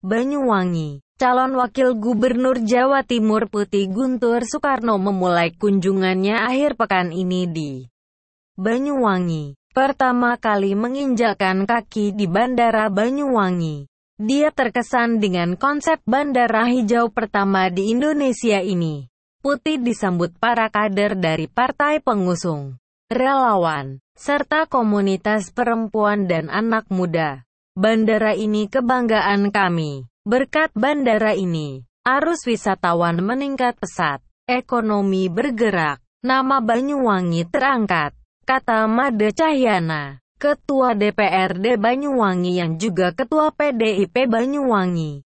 Banyuwangi. Calon Wakil Gubernur Jawa Timur Putih Guntur Soekarno memulai kunjungannya akhir pekan ini di Banyuwangi. Pertama kali menginjakan kaki di Bandara Banyuwangi. Dia terkesan dengan konsep bandara hijau pertama di Indonesia ini. Putih disambut para kader dari partai pengusung, relawan, serta komunitas perempuan dan anak muda. Bandara ini kebanggaan kami. Berkat bandara ini, arus wisatawan meningkat pesat, ekonomi bergerak, nama Banyuwangi terangkat, kata Made Cahyana, Ketua DPRD Banyuwangi yang juga Ketua PDIP Banyuwangi.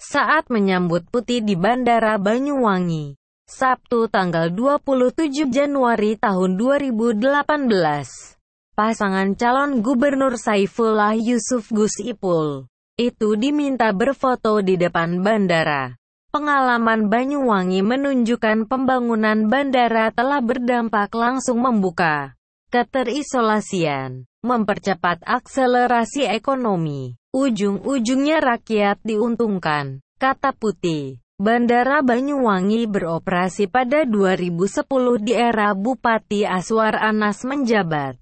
Saat menyambut putih di Bandara Banyuwangi, Sabtu tanggal 27 Januari tahun 2018 pasangan calon gubernur Saifullah Yusuf Gus Ipul. Itu diminta berfoto di depan bandara. Pengalaman Banyuwangi menunjukkan pembangunan bandara telah berdampak langsung membuka keterisolasian, mempercepat akselerasi ekonomi. Ujung-ujungnya rakyat diuntungkan, kata Putih. Bandara Banyuwangi beroperasi pada 2010 di era Bupati Aswar Anas menjabat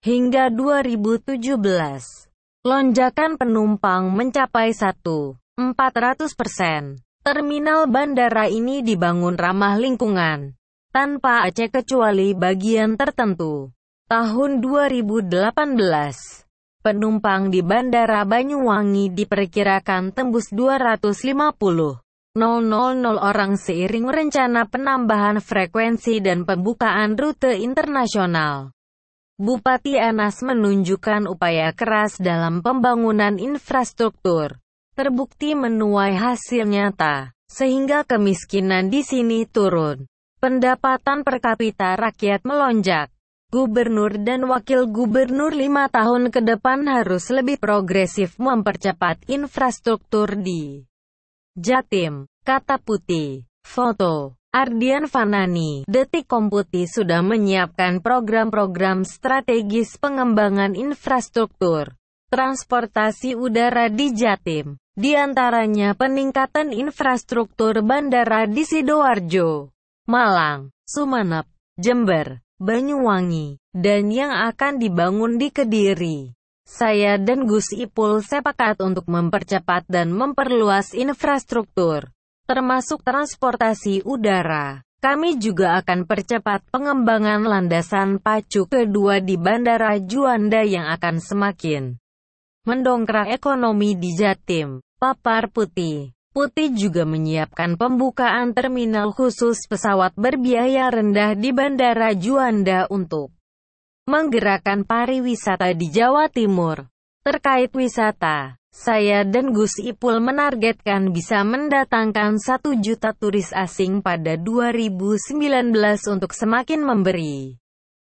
hingga 2017. Lonjakan penumpang mencapai 1,400 persen. Terminal bandara ini dibangun ramah lingkungan, tanpa Aceh kecuali bagian tertentu. Tahun 2018, penumpang di Bandara Banyuwangi diperkirakan tembus 250. 000 orang seiring rencana penambahan frekuensi dan pembukaan rute internasional. Bupati Anas menunjukkan upaya keras dalam pembangunan infrastruktur. Terbukti menuai hasil nyata, sehingga kemiskinan di sini turun. Pendapatan per kapita rakyat melonjak. Gubernur dan wakil gubernur lima tahun ke depan harus lebih progresif mempercepat infrastruktur di Jatim, kata Putih. Foto Ardian Fanani, Detik Komputi sudah menyiapkan program-program strategis pengembangan infrastruktur transportasi udara di Jatim, di antaranya peningkatan infrastruktur bandara di Sidoarjo, Malang, Sumeneb, Jember, Banyuwangi, dan yang akan dibangun di Kediri. Saya dan Gus Ipul sepakat untuk mempercepat dan memperluas infrastruktur termasuk transportasi udara. Kami juga akan percepat pengembangan landasan pacu kedua di Bandara Juanda yang akan semakin mendongkrak ekonomi di Jatim. Papar Putih Putih juga menyiapkan pembukaan terminal khusus pesawat berbiaya rendah di Bandara Juanda untuk menggerakkan pariwisata di Jawa Timur. Terkait wisata, saya dan Gus Ipul menargetkan bisa mendatangkan 1 juta turis asing pada 2019 untuk semakin memberi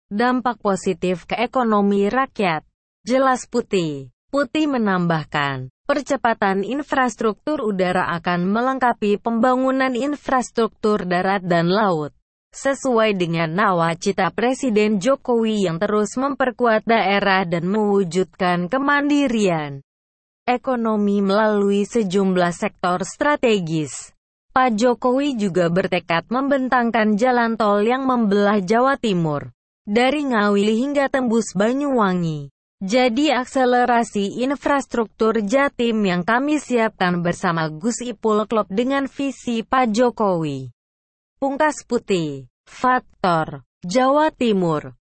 dampak positif ke ekonomi rakyat. Jelas Putih. Putih menambahkan, percepatan infrastruktur udara akan melengkapi pembangunan infrastruktur darat dan laut. Sesuai dengan nawacita Presiden Jokowi yang terus memperkuat daerah dan mewujudkan kemandirian ekonomi melalui sejumlah sektor strategis. Pak Jokowi juga bertekad membentangkan jalan tol yang membelah Jawa Timur dari Ngawi hingga tembus Banyuwangi. Jadi akselerasi infrastruktur Jatim yang kami siapkan bersama Gus Ipul Klop dengan visi Pak Jokowi. Pungkas Putih, Faktor, Jawa Timur.